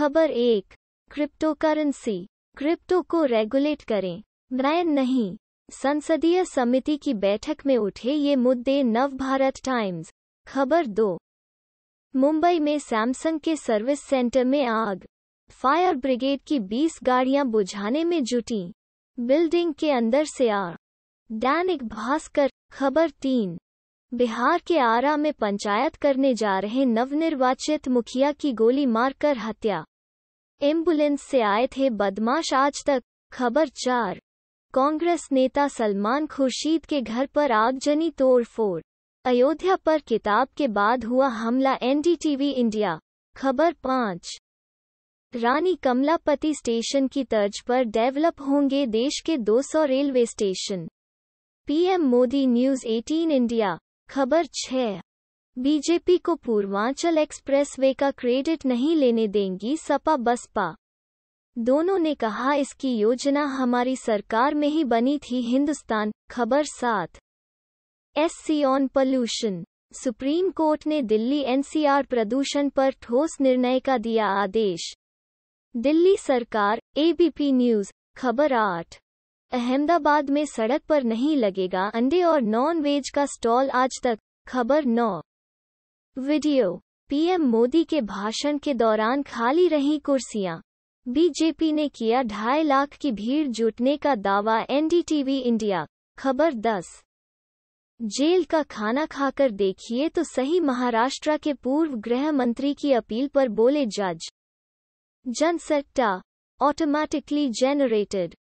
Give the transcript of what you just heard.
खबर एक cryptocurrency crypto को रेगुलेट करें मैं नहीं संसदीय समिति की बैठक में उठे ये मुद्दे नव भारत टाइम्स खबर दो मुंबई में सैमसंग के सर्विस सेंटर में आग फायर ब्रिगेड की 20 गाड़ियां बुझाने में जुटी बिल्डिंग के अंदर से आ दैनिक भास्कर खबर तीन बिहार के आरा में पंचायत करने जा रहे नवनिर्वाचित मुखिया की गोली मारकर हत्या एम्बुलेंस से आए थे बदमाश आज तक खबर चार कांग्रेस नेता सलमान खुर्शीद के घर पर आगजनी तोड़फोड़ अयोध्या पर किताब के बाद हुआ हमला एनडीटीवी इंडिया खबर पाँच रानी कमलापति स्टेशन की तर्ज पर डेवलप होंगे देश के 200 railway station PM Modi news 18 India खबर छह बीजेपी को पूर्वांचल एक्सप्रेसवे का क्रेडिट नहीं लेने देंगी सपा बसपा दोनों ने कहा इसकी योजना हमारी सरकार में ही बनी थी हिंदुस्तान खबर सात S C on pollution supreme court ने दिल्ली एनसीआर प्रदूषण पर ठोस निर्णय का दिया आदेश दिल्ली सरकार एबीपी न्यूज खबर आठ अहमदाबाद में सड़क पर नहीं लगेगा अंडे और नॉन वेज का स्टॉल आज तक खबर नौ वीडियो पीएम मोदी के भाषण के दौरान खाली रही कुर्सियां बीजेपी ने किया ढाई लाख की भीड़ जुटने का दावा एनडीटीवी इंडिया खबर 10 जेल का खाना खाकर देखिए तो सही महाराष्ट्र के पूर्व गृह मंत्री की अपील पर बोले जज जनसट्टा ऑटोमैटिकली जेनरेटेड